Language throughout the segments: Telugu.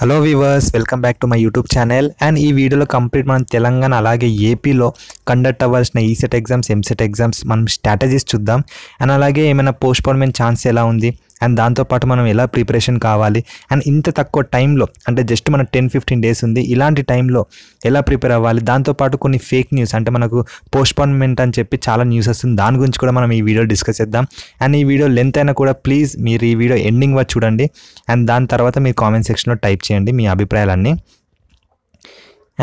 hello viewers welcome back to my YouTube channel and ఈ వీడియోలో కంప్లీట్ మనం తెలంగాణ అలాగే ఏపీలో కండక్ట్ అవ్వాల్సిన ఈసెట్ ఎగ్జామ్స్ ఎంసెట్ ఎగ్జామ్స్ మనం స్ట్రాటజీస్ చూద్దాం అండ్ అలాగే ఏమైనా పోస్ట్ పోన్మెంట్ ఛాన్స్ ఎలా ఉంది అండ్ దాంతోపాటు మనం ఎలా ప్రిపరేషన్ కావాలి అండ్ ఇంత తక్కువ టైంలో అంటే జస్ట్ మన టెన్ ఫిఫ్టీన్ డేస్ ఉంది ఇలాంటి టైంలో ఎలా ప్రిపేర్ అవ్వాలి దాంతోపాటు కొన్ని ఫేక్ న్యూస్ అంటే మనకు పోస్ట్పోన్మెంట్ అని చెప్పి చాలా న్యూస్ వస్తుంది దాని గురించి కూడా మనం ఈ వీడియో డిస్కస్ చేద్దాం అండ్ ఈ వీడియో లెంత్ అయినా కూడా ప్లీజ్ మీరు ఈ వీడియో ఎండింగ్ వచ్చి చూడండి అండ్ దాని తర్వాత మీరు కామెంట్ సెక్షన్లో టైప్ చేయండి మీ అభిప్రాయాలన్నీ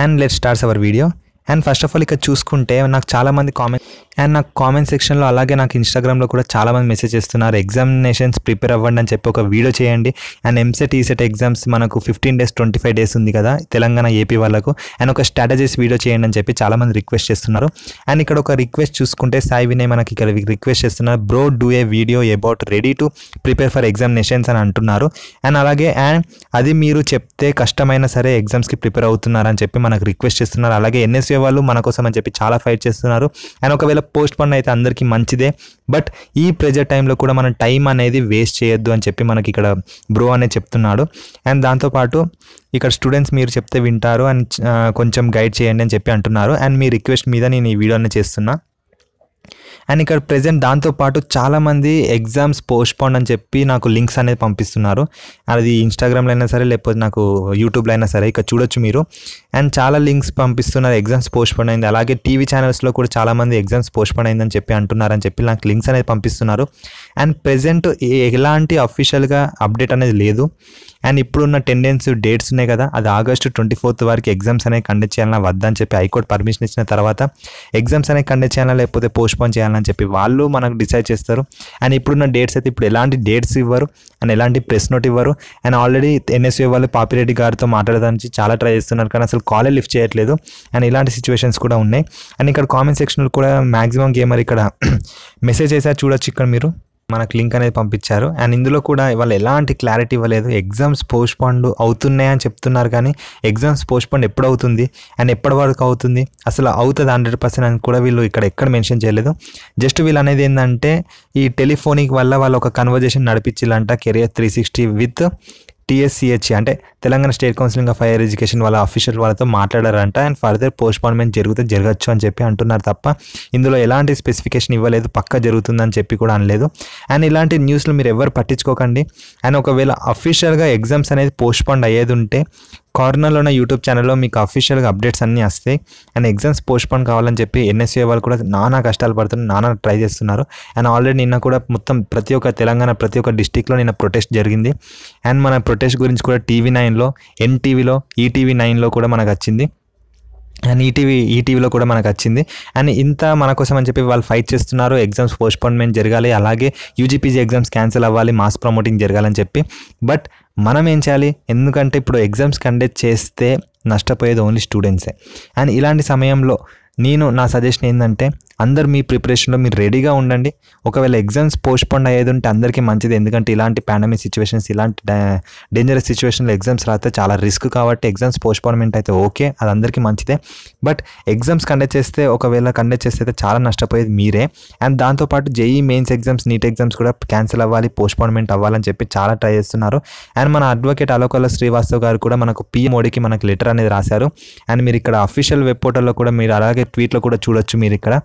and let starts our video and first of all ఇక్కడ చూసుకుంటే నాకు చాలామంది కామెంట్ అండ్ నాకు కామెంట్ సెక్షన్లో అలాగే నాకు ఇన్స్టాగ్రామ్లో కూడా చాలామంది మెసేజ్ చేస్తున్నారు ఎగ్జామినేషన్స్ ప్రిపేర్ అవ్వండి అని చెప్పి ఒక వీడియో చేయండి అండ్ ఎంసెట్ ఈసెట్ ఎగ్జామ్స్ మనకు fifteen days twenty five days ఉంది కదా తెలంగాణ ఏపీ వాళ్ళకు అండ్ ఒక స్ట్రాటజీస్ వీడియో చేయండి అని చెప్పి చాలామంది రిక్వెస్ట్ చేస్తున్నారు అండ్ ఇక్కడ ఒక రిక్వెస్ట్ చూసుకుంటే సాయి వినయ్ మనకి ఇక్కడ రిక్వెస్ట్ చేస్తున్నారు bro do a video about ready to prepare for examinations అని అంటున్నారు అండ్ అలాగే అండ్ అది మీరు చెప్తే కష్టమైనా సరే ఎగ్జామ్స్కి ప్రిపేర్ అవుతున్నారని చెప్పి మనకు రిక్వెస్ట్ చేస్తున్నారు అలాగే ఎన్ఎస్ వాళ్ళు మన కోసం అని చెప్పి చాలా ఫైట్ చేస్తున్నారు అండ్ ఒకవేళ పోస్ట్ పన్ అయితే అందరికీ మంచిదే బట్ ఈ ప్రెజర్ టైంలో కూడా మనం టైం అనేది వేస్ట్ చేయొద్దు అని చెప్పి మనకి ఇక్కడ బ్రో అనే చెప్తున్నాడు అండ్ దాంతోపాటు ఇక్కడ స్టూడెంట్స్ మీరు చెప్తే వింటారు అండ్ కొంచెం గైడ్ చేయండి అని చెప్పి అంటున్నారు అండ్ మీ రిక్వెస్ట్ మీద నేను ఈ వీడియోని చేస్తున్నా అండ్ ఇక్కడ ప్రజెంట్ దాంతోపాటు చాలామంది ఎగ్జామ్స్ పోస్ట్పోన్ అని చెప్పి నాకు లింక్స్ అనేది పంపిస్తున్నారు అది ఇన్స్టాగ్రామ్లో అయినా సరే లేకపోతే నాకు యూట్యూబ్లో అయినా సరే ఇక్కడ చూడొచ్చు మీరు అండ్ చాలా లింక్స్ పంపిస్తున్నారు ఎగ్జామ్స్ పోస్ట్పోన్ అయింది అలాగే టీవీ ఛానల్స్లో కూడా చాలామంది ఎగ్జామ్స్ పోస్ట్పోన్ అయిందని చెప్పి అంటున్నారని చెప్పి నాకు లింక్స్ అనేది పంపిస్తున్నారు అండ్ ప్రజెంట్ ఎలాంటి అఫీషియల్గా అప్డేట్ అనేది లేదు అండ్ ఇప్పుడున్న టెండెన్స్ డేట్స్ ఉన్నాయి కదా అది ఆగస్టు ట్వంటీ ఫోర్త్ వరకు ఎగ్జామ్స్ అనేవి కండక్ట్ చేయాలన్నా వద్దని చెప్పి హైకోర్టు పర్మిషన్ ఇచ్చిన తర్వాత ఎగ్జామ్స్ అనేవి కండక్ట్ చేయాలా లేకపోతే పోస్ట్పోన్ చేయాలి చేయాలని చెప్పి వాళ్ళు మనకు డిసైడ్ చేస్తారు అండ్ ఇప్పుడున్న డేట్స్ అయితే ఇప్పుడు ఎలాంటి డేట్స్ ఇవ్వరు అండ్ ఎలాంటి ప్రెస్ నోట్ ఇవ్వరు అండ్ ఆల్రెడీ ఎన్ఎస్ఏ వాళ్ళు పాపిరెడ్డి గారితో మాట్లాడడానికి చాలా ట్రై చేస్తున్నారు కానీ అసలు కాలే లిఫ్ట్ చేయట్లేదు అండ్ ఇలాంటి సిచ్యువేషన్స్ కూడా ఉన్నాయి అండ్ ఇక్కడ కామెంట్ సెక్షన్లో కూడా మ్యాక్సిమం గేమర్ ఇక్కడ మెసేజ్ చేసా చూడొచ్చు ఇక్కడ మీరు మనకు లింక్ అనేది పంపించారు అండ్ ఇందులో కూడా వాళ్ళు ఎలాంటి క్లారిటీ ఇవ్వలేదు ఎగ్జామ్స్ పోస్ట్పోండ్ అవుతున్నాయని చెప్తున్నారు కానీ ఎగ్జామ్స్ పోస్ట్పోండ్ ఎప్పుడు అవుతుంది అండ్ ఎప్పటి వరకు అవుతుంది అసలు అవుతుంది హండ్రెడ్ పర్సెంట్ అని కూడా వీళ్ళు ఇక్కడ ఎక్కడ మెన్షన్ చేయలేదు జస్ట్ వీళ్ళు అనేది ఏంటంటే ఈ టెలిఫోనిక్ వల్ల వాళ్ళు ఒక కన్వర్జేషన్ నడిపించాలంట career three sixty with TSCHE అంటే Telangana state counselling of higher education వాళ్ళ అఫీషియల్ వాళ్ళతో మాట్లాడారంట అండ్ ఫర్దర్ పోస్ట్పోన్మెంట్ జరిగితే జరగచ్చు అని చెప్పి అంటున్నారు తప్ప ఇందులో ఎలాంటి స్పెసిఫికేషన్ ఇవ్వలేదు పక్క జరుగుతుందని చెప్పి కూడా అనలేదు అండ్ ఇలాంటి న్యూస్లు మీరు ఎవరు పట్టించుకోకండి అండ్ ఒకవేళ అఫీషియల్గా ఎగ్జామ్స్ అనేది పోస్ట్పోన్ అయ్యేది ఉంటే కార్నర్లో ఉన్న యూట్యూబ్ ఛానల్లో మీకు అఫీషియల్గా అప్డేట్స్ అన్నీ వస్తాయి అండ్ ఎగ్జామ్స్ పోస్ట్పోన్ కావాలని చెప్పి ఎన్ఎస్ఏ వాళ్ళు కూడా నానా కష్టాలు పడుతున్నారు నానా ట్రై చేస్తున్నారు అండ్ ఆల్రెడీ నిన్న కూడా మొత్తం ప్రతి ఒక్క తెలంగాణ ప్రతి ఒక్క డిస్టిక్లో నిన్న ప్రొటెస్ట్ జరిగింది అండ్ మన ప్రొటెస్ట్ గురించి కూడా టీవీ నైన్లో ఎన్టీవీలో ఈటీవీ నైన్లో కూడా మనకు వచ్చింది అండ్ ఈటీవీ ఈటీవీలో కూడా మనకు వచ్చింది అండ్ ఇంత మన కోసం అని చెప్పి వాళ్ళు ఫైట్ చేస్తున్నారు ఎగ్జామ్స్ పోస్ట్పోన్మెంట్ జరగాలి అలాగే యూజీపీజీ ఎగ్జామ్స్ క్యాన్సిల్ అవ్వాలి మాస్ ప్రమోటింగ్ జరగాలని చెప్పి బట్ మనం ఏం చేయాలి ఎందుకంటే ఇప్పుడు ఎగ్జామ్స్ కండక్ట్ చేస్తే నష్టపోయేది ఓన్లీ స్టూడెంట్సే అండ్ ఇలాంటి సమయంలో నేను నా సజెషన్ ఏంటంటే అందరు మీ ప్రిపరేషన్లో మీరు రెడీగా ఉండండి ఒకవేళ ఎగ్జామ్స్ పోస్ట్పోన్ అయ్యేది ఉంటే అందరికీ మంచిది ఎందుకంటే ఇలాంటి పాండమిక్ సిచ్యువేషన్స్ ఇలాంటి డేంజరస్ సిచ్యువేషన్లో ఎగ్జామ్స్ రాస్తే చాలా రిస్క్ కాబట్టి ఎగ్జామ్స్ పోస్ట్పోన్మెంట్ అయితే ఓకే అది అందరికీ మంచిదే బట్ ఎగ్జామ్స్ కండక్ట్ చేస్తే ఒకవేళ కండక్ట్ చేస్తే అయితే చాలా నష్టపోయేది మీరే అండ్ దాంతోపాటు JEE mains exams NEET exams కూడా క్యాన్సిల్ అవ్వాలి పోస్ట్పోన్మెంట్ అవ్వాలని చెప్పి చాలా ట్రై చేస్తున్నారు అండ్ మన అడ్వకేట్ అలోకల శ్రీవాస్తవ్ గారు కూడా మనకు పిఎం మోడీకి మనకు లెటర్ అనేది రాశారు అండ్ మీరు ఇక్కడ అఫీషియల్ వెబ్ పోర్టల్లో కూడా మీరు అలాగే ట్వీట్లో కూడా చూడొచ్చు మీరు ఇక్కడ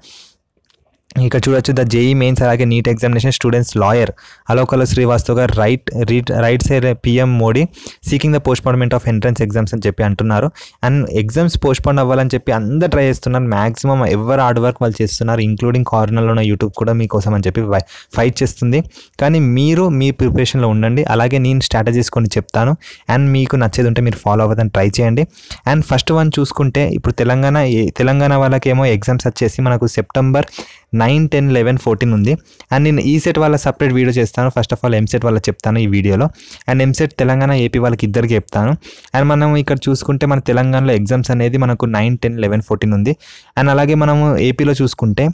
ఇక్కడ చూడొచ్చు ద జేఈ మెయిన్స్ అలాగే NEET examination students lawyer Alok Srivastava గారు right writ right side PM Modi seeking the postponement of entrance exams అని చెప్పి అంటున్నారు అండ్ ఎగ్జామ్స్ పోస్ట్పోన్ అవ్వాలని చెప్పి అందరు ట్రై చేస్తున్నారు మాక్సిమం ఎవరు హార్డ్ వర్క్ వాళ్ళు చేస్తున్నారు ఇంక్లూడింగ్ కార్నర్లో ఉన్న యూట్యూబ్ కూడా మీకోసం అని చెప్పి ఫైట్ చేస్తుంది కానీ మీరు మీ ప్రిపరేషన్లో ఉండండి అలాగే నేను స్ట్రాటజీస్ కొన్ని చెప్తాను అండ్ మీకు నచ్చేది ఉంటే మీరు ఫాలో అవ్వదని ట్రై చేయండి అండ్ ఫస్ట్ వన్ చూసుకుంటే ఇప్పుడు తెలంగాణ తెలంగాణ వాళ్ళకేమో ఎగ్జామ్స్ వచ్చేసి మనకు September nine ten eleven fourteen ఉంది అండ్ నేను ఈ సెట్ వాళ్ళ సపరేట్ వీడియో చేస్తాను ఫస్ట్ ఆఫ్ ఆల్ ఎంసెట్ వాళ్ళకి చెప్తాను ఈ వీడియోలో అండ్ ఎంసెట్ తెలంగాణ ఏపీ వాళ్ళకి ఇద్దరికి చెప్తాను అండ్ మనం ఇక్కడ చూసుకుంటే మన తెలంగాణలో ఎగ్జామ్స్ అనేది మనకు నైన్ టెన్ లెవెన్ ఫోర్టీన్ ఉంది అండ్ అలాగే మనము ఏపీలో చూసుకుంటే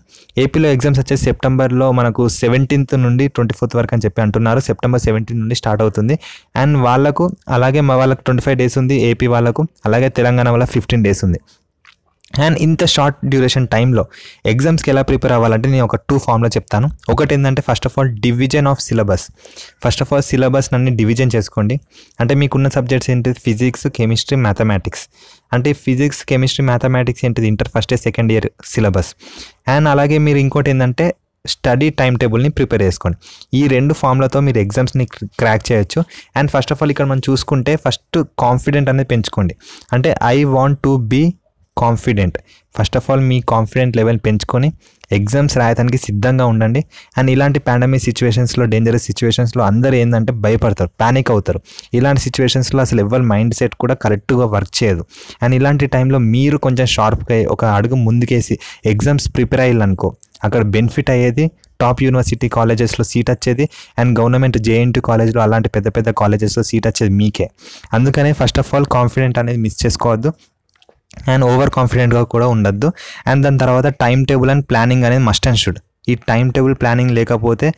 ఏపీలో ఎగ్జామ్స్ వచ్చేసి సెప్టెంబర్లో మనకు సెవెంటీన్త్ నుండి ట్వంటీ ఫోర్త్ వరకు అని చెప్పి అంటున్నారు సెప్టెంబర్ సెవెంటీన్ నుండి స్టార్ట్ అవుతుంది అండ్ వాళ్ళకు అలాగే మా వాళ్ళకు ట్వంటీ ఫైవ్ డేస్ ఉంది ఏపీ వాళ్ళకు అలాగే తెలంగాణ వాళ్ళ ఫిఫ్టీన్ డేస్ ఉంది అండ్ ఇంత షార్ట్ డ్యూరేషన్ టైంలో ఎగ్జామ్స్కి ఎలా ప్రిపేర్ అవ్వాలంటే నేను ఒక టూ ఫామ్లో చెప్తాను ఒకటి ఏంటంటే first of all division of syllabus first of all syllabus అన్ని డివిజన్ చేసుకోండి అంటే మీకున్న సబ్జెక్ట్స్ ఏంటి ఫిజిక్స్ కెమిస్ట్రీ మ్యాథమెటిక్స్ అంటే ఫిజిక్స్ కెమిస్ట్రీ మ్యాథమెటిక్స్ ఏంటిది inter first year second year syllabus and అలాగే మీరు ఇంకోటి ఏంటంటే స్టడీ టైం టేబుల్ని ప్రిపేర్ చేసుకోండి ఈ రెండు ఫామ్లతో మీరు ఎగ్జామ్స్ని క్రాక్ చేయొచ్చు అండ్ ఫస్ట్ ఆఫ్ ఆల్ ఇక్కడ మనం చూసుకుంటే ఫస్ట్ కాన్ఫిడెంట్ అనేది పెంచుకోండి అంటే I want to be confident first of all మీ కాన్ఫిడెంట్ లెవెల్ పెంచుకొని ఎగ్జామ్స్ రాయడానికి సిద్ధంగా ఉండండి అండ్ ఇలాంటి పాండమిక్ సిచ్యువేషన్స్లో డేంజరస్ సిచ్యువేషన్స్లో అందరూ ఏంటంటే భయపడతారు ప్యానిక్ అవుతారు ఇలాంటి సిచ్యువేషన్స్లో అసలు ఎవరి మైండ్ సెట్ కూడా కరెక్ట్గా వర్క్ చేయదు అండ్ ఇలాంటి టైంలో మీరు కొంచెం షార్ప్గా ఒక అడుగు ముందుకేసి ఎగ్జామ్స్ ప్రిపేర్ అయ్యాలనుకో అక్కడ బెనిఫిట్ అయ్యేది టాప్ యూనివర్సిటీ కాలేజెస్లో సీట్ వచ్చేది అండ్ గవర్నమెంట్ జేఎన్టీ కాలేజ్లో అలాంటి పెద్ద పెద్ద కాలేజెస్లో సీట్ వచ్చేది మీకే అందుకనే ఫస్ట్ ఆఫ్ ఆల్ కాన్ఫిడెంట్ అనేది మిస్ చేసుకోవద్దు అండ్ ఓవర్ కాన్ఫిడెంట్గా కూడా ఉండొద్దు అండ్ దాని తర్వాత టైం టేబుల్ అండ్ ప్లానింగ్ అనేది మస్ట్ అండ్ షుడ్ ఈ టైం టేబుల్ ప్లానింగ్ లేకపోతే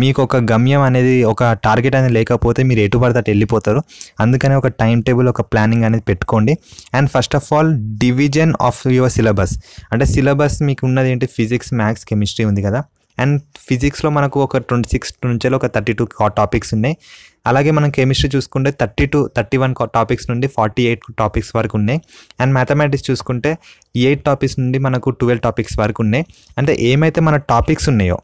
మీకు ఒక గమ్యం అనేది ఒక టార్గెట్ అనేది లేకపోతే మీరు ఎటు పడితే వెళ్ళిపోతారు అందుకనే ఒక టైం టేబుల్ ఒక ప్లానింగ్ అనేది పెట్టుకోండి and first of all division of your syllabus అంటే సిలబస్ మీకు ఉన్నది ఏంటి ఫిజిక్స్ మ్యాథ్స్ కెమిస్ట్రీ ఉంది కదా అండ్ ఫిజిక్స్లో మనకు ఒక ట్వంటీ సిక్స్ నుంచే ఒక థర్టీ టూ టాపిక్స్ ఉన్నాయి అలాగే మనం కెమిస్ట్రీ చూసుకుంటే thirty two thirty one topics నుండి ఫార్టీ ఎయిట్ టాపిక్స్ వరకు ఉన్నాయి అండ్ మ్యాథమెటిక్స్ చూసుకుంటే ఎయిట్ టాపిక్స్ నుండి మనకు ట్వెల్వ్ టాపిక్స్ వరకు ఉన్నాయి అంటే ఏమైతే మన టాపిక్స్ ఉన్నాయో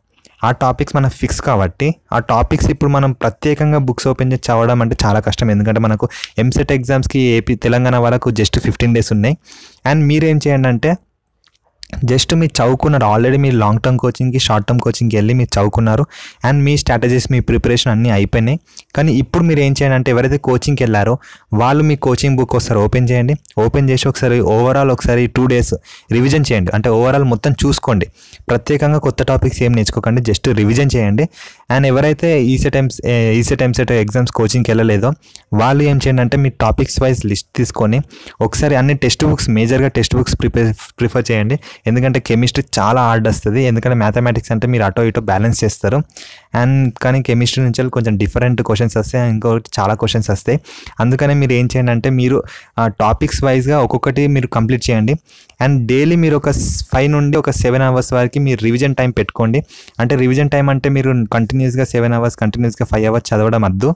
ఆ టాపిక్స్ మనకు ఫిక్స్ కాబట్టి ఆ టాపిక్స్ ఇప్పుడు మనం ప్రత్యేకంగా బుక్స్ ఓపెన్ చేసి చదవడం అంటే చాలా కష్టం ఎందుకంటే మనకు ఎంసెట్ ఎగ్జామ్స్కి ఏపీ తెలంగాణ వరకు జస్ట్ ఫిఫ్టీన్ డేస్ ఉన్నాయి అండ్ మీరేం చేయండి అంటే జస్ట్ మీరు చదువుకున్నారు ఆల్రెడీ మీరు లాంగ్ టర్మ్ కోచింగ్కి షార్ట్ టర్మ్ కోచింగ్కి వెళ్ళి మీరు చదువుకున్నారు అండ్ మీ స్ట్రాటజీస్ మీ ప్రిపరేషన్ అన్నీ అయిపోయినాయి కానీ ఇప్పుడు మీరు ఏం చేయండి అంటే ఎవరైతే కోచింగ్కి వెళ్ళారో వాళ్ళు మీ కోచింగ్ బుక్ ఒకసారి ఓపెన్ చేయండి ఓపెన్ చేసి ఒకసారి ఓవరాల్ ఒకసారి టూ డేస్ రివిజన్ చేయండి అంటే ఓవరాల్ మొత్తం చూసుకోండి ప్రత్యేకంగా కొత్త టాపిక్స్ ఏం నేర్చుకోకండి జస్ట్ రివిజన్ చేయండి అండ్ ఎవరైతే టైమ్స్ ఈసే టైమ్స్ అయితే ఎగ్జామ్స్ కోచింగ్కి వెళ్ళలేదో వాళ్ళు ఏం చేయండి అంటే మీ టాపిక్స్ వైజ్ లిస్ట్ తీసుకొని ఒకసారి అన్ని టెక్స్ట్ బుక్స్ మేజర్గా టెక్స్ట్ బుక్స్ ప్రిపేర్ ప్రిఫర్ చేయండి ఎందుకంటే కెమిస్ట్రీ చాలా హార్డ్ వస్తుంది ఎందుకంటే మ్యాథమెటిక్స్ అంటే మీరు అటో ఇటో బ్యాలెన్స్ చేస్తారు అండ్ కానీ కెమిస్ట్రీ నుంచి కొంచెం డిఫరెంట్ క్వశ్చన్స్ వస్తాయి ఇంకొకటి చాలా క్వశ్చన్స్ వస్తాయి అందుకనే మీరు ఏం చేయండి అంటే మీరు టాపిక్స్ వైజ్గా ఒక్కొక్కటి మీరు కంప్లీట్ చేయండి అండ్ డైలీ మీరు ఒక ఫైవ్ నుండి ఒక సెవెన్ అవర్స్ వరకు మీరు రివిజన్ టైం పెట్టుకోండి అంటే రివిజన్ టైం అంటే మీరు కంటిన్యూస్గా సెవెన్ అవర్స్ కంటిన్యూస్గా ఫైవ్ అవర్స్ చదవడం వద్దు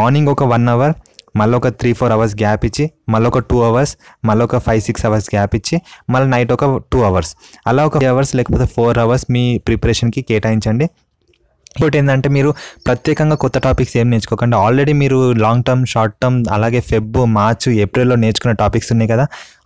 మార్నింగ్ ఒక వన్ అవర్ మళ్ళీ ఒక త్రీ ఫోర్ అవర్స్ గ్యాప్ ఇచ్చి మళ్ళీ ఒక టూ అవర్స్ మళ్ళీ ఒక ఫైవ్ సిక్స్ అవర్స్ గ్యాప్ ఇచ్చి మళ్ళీ నైట్ ఒక టూ అవర్స్ అలా ఒక అవర్స్ లేకపోతే ఫోర్ అవర్స్ మీ ప్రిపరేషన్కి కేటాయించండి ఇంకోటి ఏంటంటే మీరు ప్రత్యేకంగా కొత్త టాపిక్స్ ఏం నేర్చుకోకండి ఆల్రెడీ మీరు లాంగ్ టర్మ్ షార్ట్ టర్మ్ అలాగే ఫెబ్ మార్చ్ ఏప్రిల్లో నేర్చుకున్న టాపిక్స్ ఉన్నాయి కదా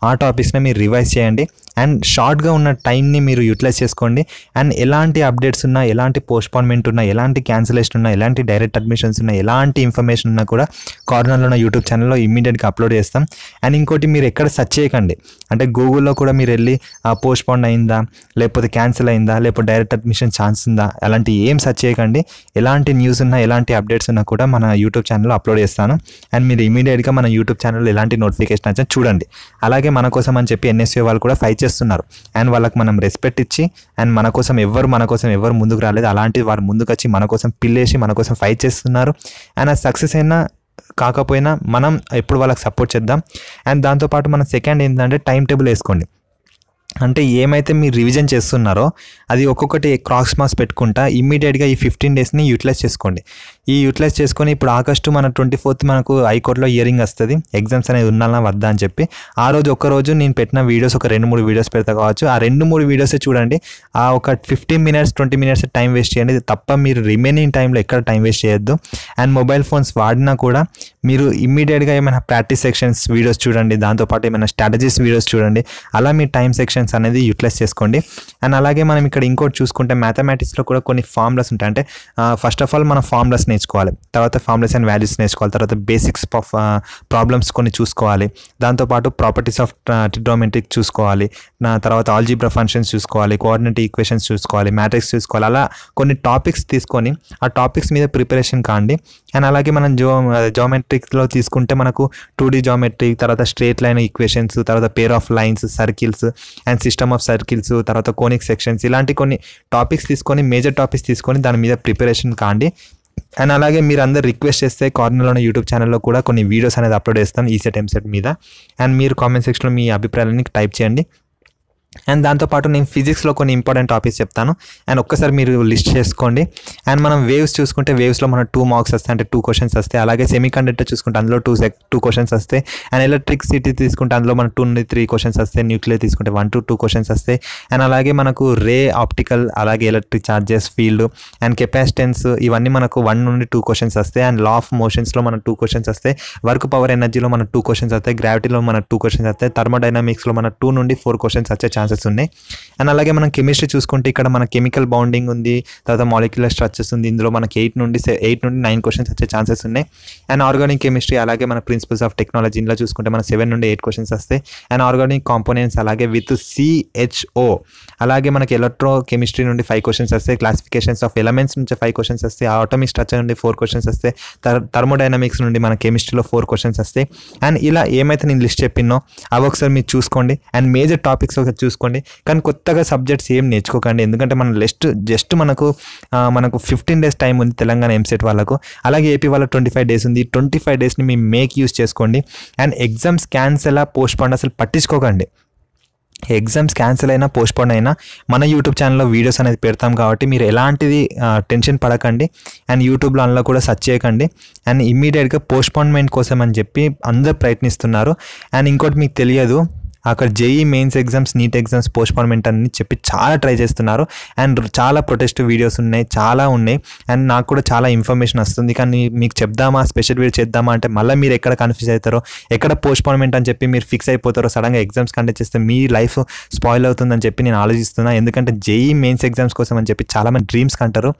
ఆ టాపిక్స్ని మీరు రివైజ్ చేయండి అండ్ షార్ట్గా ఉన్న టైంని మీరు యూటిలైజ్ చేసుకోండి అండ్ ఎలాంటి అప్డేట్స్ ఉన్నా ఎలాంటి పోస్ట్పోన్మెంట్ ఉన్నా ఎలాంటి క్యాన్సిలేషన్ ఉన్నా ఎలాంటి డైరెక్ట్ అడ్మిషన్స్ ఉన్నా ఎలాంటి ఇన్ఫర్మేషన్ ఉన్నా కూడా కార్నర్లో ఉన్న యూట్యూబ్ ఛానల్లో ఇమీడియట్గా అప్లోడ్ చేస్తాం అండ్ ఇంకోటి మీరు ఎక్కడ సెర్చ్ చేయకండి అంటే గూగుల్లో కూడా మీరు వెళ్ళి పోస్ట్పోన్ అయిందా లేకపోతే క్యాన్సిల్ అయిందా లేకపోతే డైరెక్ట్ అడ్మిషన్ ఛాన్స్ ఉందా అలాంటి ఏం సెర్చ్ చేయకండి చేయకండి ఎలాంటి న్యూస్ ఉన్నా ఎలాంటి అప్డేట్స్ ఉన్నా కూడా మన యూట్యూబ్ ఛానల్లో అప్లోడ్ చేస్తాను అండ్ మీరు ఇమీడియట్గా మన యూట్యూబ్ ఛానల్లో ఎలాంటి నోటిఫికేషన్ వచ్చినా చూడండి అలాగే మన కోసం అని చెప్పి ఎన్ఎస్ఏ వాళ్ళు కూడా ఫైట్ చేస్తున్నారు అండ్ వాళ్ళకి మనం రెస్పెక్ట్ ఇచ్చి అండ్ మన కోసం ఎవరు మన కోసం ఎవరు ముందుకు రాలేదు అలాంటి వారు ముందుకు వచ్చి మన కోసం పిల్లేసి మన కోసం ఫైట్ చేస్తున్నారు అండ్ అది సక్సెస్ అయినా కాకపోయినా మనం ఎప్పుడు వాళ్ళకి సపోర్ట్ చేద్దాం అండ్ దాంతోపాటు మన సెకండ్ ఏంటంటే టైం టేబుల్ వేసుకోండి అంటే ఏమైతే మీరు రివిజన్ చేస్తున్నారో అది ఒక్కొక్కటి క్రాక్స్ మార్క్స్ పెట్టుకుంటా ఇమ్మీడియట్గా ఈ ఫిఫ్టీన్ డేస్ని యూటిలైజ్ చేసుకోండి ఈ యూటిలైజ్ చేసుకొని ఇప్పుడు ఆగస్టు మన ట్వంటీ ఫోర్త్ మనకు హైకోర్టులో హియరింగ్ వస్తుంది ఎగ్జామ్స్ అనేది ఉన్నాలా వద్దా అని చెప్పి ఆ రోజు రోజు నేను పెట్టిన వీడియోస్ ఒక రెండు మూడు వీడియోస్ పెడతా కావచ్చు ఆ రెండు మూడు వీడియోస్ చూడండి ఆ ఒక fifteen minutes twenty minutes time waste చేయండి తప్ప మీరు రిమైనింగ్ టైంలో ఎక్కడ టైం వేస్ట్ చేయొద్దు అండ్ మొబైల్ ఫోన్స్ వాడినా కూడా మీరు ఇమ్మీడియట్గా ఏమైనా ప్రాక్టీస్ సెక్షన్స్ వీడియోస్ చూడండి దాంతోపాటు ఏమైనా స్ట్రాటజీస్ వీడియోస్ చూడండి అలా మీ టైం సెక్షన్స్ అనేది యూటిలైజ్ చేసుకోండి అండ్ అలాగే మనం ఇక్కడ ఇంకోటి చూసుకుంటే మ్యాథమెటిక్స్లో కూడా కొన్ని ఫార్మ్లస్ ఉంటాయి అంటే ఫస్ట్ ఆఫ్ ఆల్ మన ఫార్ములాస్ని నేర్చుకోవాలి తర్వాత ఫార్ములాస్ అండ్ వాల్యూస్ నేర్చుకోవాలి తర్వాత బేసిక్స్ ఆఫ్ ప్రాబ్లమ్స్ కొన్ని చూసుకోవాలి దాంతోపాటు ప్రాపర్టీస్ ఆఫ్ ట్రిడ్రోమెట్రిక్ చూసుకోవాలి నా తర్వాత ఆల్జీబ్రా ఫంక్షన్స్ చూసుకోవాలి కోఆర్డినేట్ ఈక్వేషన్స్ చూసుకోవాలి మ్యాట్రిక్స్ చూసుకోవాలి అలా కొన్ని టాపిక్స్ తీసుకొని ఆ టాపిక్స్ మీద ప్రిపరేషన్ కాండి అండ్ అలాగే మనం జో జామెట్రిక్లో uh, తీసుకుంటే మనకు టూ డీ జోమెట్రిక్ తర్వాత స్ట్రేట్ లైన్ ఈక్వేషన్స్ తర్వాత pair of lines circles and system of circles తర్వాత కోనిక్ సెక్షన్స్ ఇలాంటి కొన్ని టాపిక్స్ తీసుకొని మేజర్ టాపిక్స్ తీసుకొని దాని మీద ప్రిపరేషన్ కాండి అండ్ అలాగే మీరు అందరు రిక్వెస్ట్ చేస్తే కార్నర్లోని యూట్యూబ్ ఛానల్లో కూడా కొన్ని వీడియోస్ అనేది అప్లోడ్ చేస్తాం ఈ సెట్ ఎంసెట్ మీద అండ్ మీరు కామెంట్ సెక్షన్లో మీ అభిప్రాయాలని టైప్ చేయండి అండ్ దాంతోపాటు నేను ఫిజిక్స్లో కొన్ని ఇంపార్టెంట్ టాపిక్స్ చెప్తాను అండ్ ఒక్కసారి మీరు లిస్ట్ చేసుకోండి అండ్ మనం వేవ్స్ చూసుకుంటే వేవ్స్లో మన టూ మార్క్స్ వస్తాయి అంటే టూ క్వశ్చన్స్ వస్తాయి అలాగే సెమీ కండక్టర్ చూసుకుంటే అందులో టూ సెక్ టూ క్వశ్చన్స్ వస్తాయి అండ్ ఎలక్ట్రిక్ సిటీ తీసుకుంటే అందులో మనం టూ నుండి త్రీ క్వశ్చన్స్ వస్తాయి న్యూక్లియర్ తీసుకుంటే వన్ టు టూ క్వశ్చన్స్ వస్తాయి అండ్ అలాగే మనకు రే ఆప్టికల్ అలాగే electric charges field and capacitance ఇవన్నీ మనకు వన్ నుండి టూ క్వశ్చన్స్ వస్తాయి అండ్ లా ఆఫ్ మోషన్స్లో మనం టూ క్వశ్చన్స్ వస్తాయి వర్క్ పవర్ ఎనర్జీలో మన టూ క్వశ్చన్స్ వస్తాయి గ్రావిటీలో మన టూ క్వశ్చన్స్ వస్తాయి థర్మోడైనామిక్స్లో మన టూ నుండి ఫోర్ క్వశ్చన్స్ వచ్చే ఛాన్స్ ఛాన్సెస్ ఉన్నాయి అండ్ అలాగే మనం కెమిస్ట్రీ చూసుకుంటే ఇక్కడ మన కెమికల్ బౌండింగ్ ఉంది తర్వాత మాలిక్యులర్ స్ట్రక్చర్స్ ఉంది ఇందులో మనకి ఎయిట్ నుండి ఎయిట్ నుండి నైన్ క్వశ్చన్స్ వచ్చే ఛాన్సెస్ ఉన్నాయి అండ్ ఆర్గానిక్ కెమిస్ట్రీ అలాగే మన ప్రిన్సిపల్స్ ఆఫ్ టెక్నాలజీ ఇందులో చూసుకుంటే మన సెవెన్ నుండి ఎయిట్ క్వశ్చన్స్ వస్తాయి అండ్ ఆర్గానిక్ కాంపోనెంట్స్ అలాగే విత్ సిహెచ్ఓ అలాగే మనకి ఎలక్ట్రో కెమిస్ట్రీ నుండి ఫైవ్ క్వశ్చన్స్ వస్తాయి క్లాసిఫికేషన్స్ ఆఫ్ ఎలమెంట్స్ నుంచి ఫైవ్ క్వశ్చన్స్ వస్తాయి ఆటోమిక్ స్ట్రక్చర్ నుండి ఫోర్ క్వశ్చన్స్ వస్తాయి థర్మోడైనమిక్స్ నుండి మన కెమిస్ట్రీలో ఫోర్ క్వశ్చన్స్ వస్తాయి అండ్ ఇలా ఏమైతే నేను లిస్ట్ చెప్పినో అవి ఒకసారి మీరు చూసుకోండి అండ్ మేజర్ టాపిక్స్ ఒకసారి చూసుకోండి కానీ కొత్తగా సబ్జెక్ట్స్ ఏం నేర్చుకోకండి ఎందుకంటే మనం లెస్ట్ జస్ట్ మనకు మనకు ఫిఫ్టీన్ డేస్ టైం ఉంది తెలంగాణ ఎంసెట్ e వాళ్ళకు అలాగే ఏపీ వాళ్ళకి ట్వంటీ ఫైవ్ డేస్ ఉంది ట్వంటీ ఫైవ్ డేస్ని మీ మేక్ యూస్ చేసుకోండి and exams cancel postpone అసలు పట్టించుకోకండి ఎగ్జామ్స్ క్యాన్సిల్ అయినా పోస్ట్పోన్ అయినా మన యూట్యూబ్ ఛానల్లో వీడియోస్ అనేది పెడతాం కాబట్టి మీరు ఎలాంటిది టెన్షన్ పడకండి అండ్ యూట్యూబ్లో అందులో కూడా సర్చ్ చేయకండి అండ్ ఇమ్మీడియట్గా పోస్ట్పోన్మెంట్ కోసం అని చెప్పి అందరు ప్రయత్నిస్తున్నారు అండ్ ఇంకోటి మీకు తెలియదు అక్కడ JEE mains exams NEET exams postponement అని చెప్పి చాలా ట్రై చేస్తున్నారు అండ్ చాలా ప్రొటెస్ట్ వీడియోస్ ఉన్నాయి చాలా ఉన్నాయి అండ్ నాకు కూడా చాలా ఇన్ఫర్మేషన్ వస్తుంది కానీ మీకు చెప్దామా స్పెషల్ వీడియో చేద్దామా అంటే మళ్ళీ మీరు ఎక్కడ కన్ఫ్యూజ్ అవుతారో ఎక్కడ పోస్ట్పోన్మెంట్ అని చెప్పి మీరు ఫిక్స్ అయిపోతారో సడన్గా ఎగ్జామ్స్ కండక్ట్ చేస్తే మీ లైఫ్ స్పాయిల్ అవుతుందని చెప్పి నేను ఆలోచిస్తున్నా ఎందుకంటే జేఈ మెయిన్స్ ఎగ్జామ్స్ కోసం అని చెప్పి చాలామంది డ్రీమ్స్ కంటారు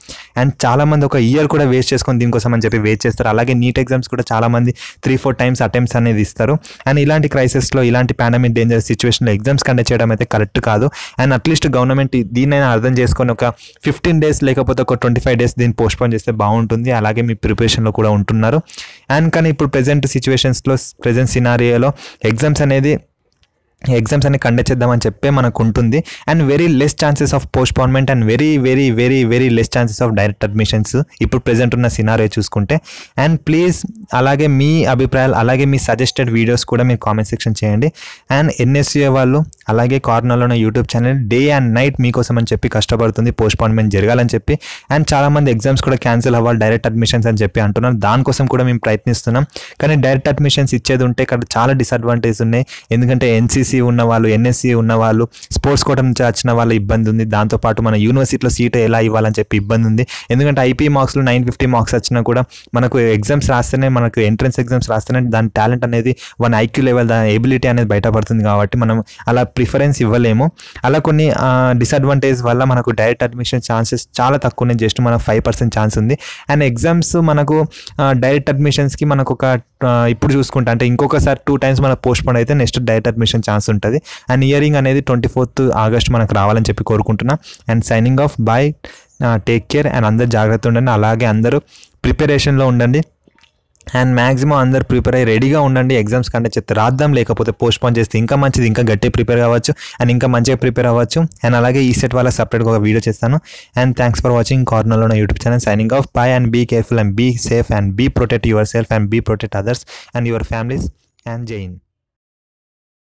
అండ్ చాలామంది ఒక ఇయర్ కూడా వేస్ట్ చేసుకొని దీనికోసం అని చెప్పి వేస్ట్ చేస్తారు అలాగే నీట్ ఎగ్జామ్స్ కూడా చాలామంది త్రీ ఫోర్ టైమ్స్ అటెంప్ట్స్ అనేది ఇస్తారు అండ్ ఇలాంటి క్రైసిస్లో ఇలాంటి పాండమిక్ డేంజర్ సిచ్యువేషన్లో ఎగ్జామ్స్ కండక్ట్ చేయడం అయితే కరెక్ట్ కాదు అండ్ అట్లీస్ట్ గవర్నమెంట్ దీన్నైనా అర్థం చేసుకొని ఒక ఫిఫ్టీన్ డేస్ లేకపోతే ఒక ట్వంటీ ఫైవ్ డేస్ దీన్ని పోస్ట్పోన్ చేస్తే బాగుంటుంది అలాగే మీ ప్రిపరేషన్లో కూడా ఉంటున్నారు అండ్ కానీ ఇప్పుడు ప్రజెంట్ సిచ్యువేషన్స్లో ప్రజెంట్ సినారియోలో ఎగ్జామ్స్ అనేది ఎగ్జామ్స్ అన్ని కండక్ట్ చేద్దామని చెప్పే మనకు ఉంటుంది and very less chances of postponement and very very very very less chances of direct admissions ఇప్పుడు ప్రెజెంట్ ఉన్న సినారే చూసుకుంటే అండ్ ప్లీజ్ అలాగే మీ అభిప్రాయాలు అలాగే మీ సజెస్టెడ్ వీడియోస్ కూడా మీరు కామెంట్ సెక్షన్ చేయండి అండ్ ఎన్ఎస్యూఏ వాళ్ళు అలాగే కార్నర్లో ఉన్న YouTube channel day and night మీకోసం అని చెప్పి కష్టపడుతుంది పోస్ట్పోన్మెంట్ జరగాలని చెప్పి అండ్ చాలామంది ఎగ్జామ్స్ కూడా క్యాన్సిల్ అవ్వాలి డైరెక్ట్ అడ్మిషన్స్ అని చెప్పి అంటున్నారు దానికోసం కూడా మేము ప్రయత్నిస్తున్నాం కానీ డైరెక్ట్ అడ్మిషన్స్ ఇచ్చేది ఉంటే ఇక్కడ చాలా డిసడ్వాంటేజ్ ఉన్నాయి ఎందుకంటే ఎన్సీ ఎంపీసీ ఉన్న వాళ్ళు ఎన్ఎస్సీ ఉన్న వాళ్ళు స్పోర్ట్స్ కోటం వచ్చిన వాళ్ళ ఇబ్బంది ఉంది దాంతోపాటు మన యూనివర్సిటీలో సీట్ ఎలా ఇవ్వాలని చెప్పి ఇబ్బంది ఉంది ఎందుకంటే ఐపీ మార్క్స్లో నైన్ ఫిఫ్టీ మార్క్స్ వచ్చినా కూడా మనకు ఎగ్జామ్స్ రాస్తేనే మనకు ఎంట్రన్స్ ఎగ్జామ్స్ రాస్తేనే దాని టాలెంట్ అనేది వన్ ఐక్యూ లెవెల్ దాని ఎబిలిటీ అనేది బయటపడుతుంది కాబట్టి మనం అలా ప్రిఫరెన్స్ ఇవ్వలేము అలా కొన్ని డిసడ్వాంటేజ్ వల్ల మనకు డైరెక్ట్ అడ్మిషన్ ఛాన్సెస్ చాలా తక్కువనే జస్ట్ మనకు ఫైవ్ పర్సెంట్ ఛాన్స్ ఉంది అండ్ ఎగ్జామ్స్ మనకు డైరెక్ట్ అడ్మిషన్స్కి మనకు ఒక ఇప్పుడు చూసుకుంటా అంటే ఇంకొకసారి టూ టైమ్స్ మనకు పోస్ట్ పోన్ అయితే next direct admission chance chance ఉంటుంది అండ్ ఇయరింగ్ అనేది ట్వంటీ ఫోర్త్ ఆగస్ట్ మనకు రావాలని చెప్పి కోరుకుంటున్నా and signing off bye take care and అందరు జాగ్రత్త ఉండండి అలాగే అందరూ ప్రిపరేషన్లో ఉండండి అండ్ మ్యాక్సిమం అందరు ప్రిపేర్ అయ్యి రెడీగా ఉండండి ఎగ్జామ్స్ కంటే చెప్తే రాద్దాం లేకపోతే పోన్ చేస్తే ఇంకా మంచిది ఇంకా గట్టి ప్రిపేర్ కావచ్చు అండ్ ఇంకా మంచిగా ప్రిపేర్ అవ్వచ్చు అండ్ అలాగే ఈ సెట్ వాళ్ళ సపరేట్గా ఒక వీడియో చేస్తాను అండ్ థ్యాంక్స్ ఫర్ వాచింగ్ కార్నర్లో నా YouTube channel signing off bye and be careful and be safe and be protect yourself and be protect others and your families and Jain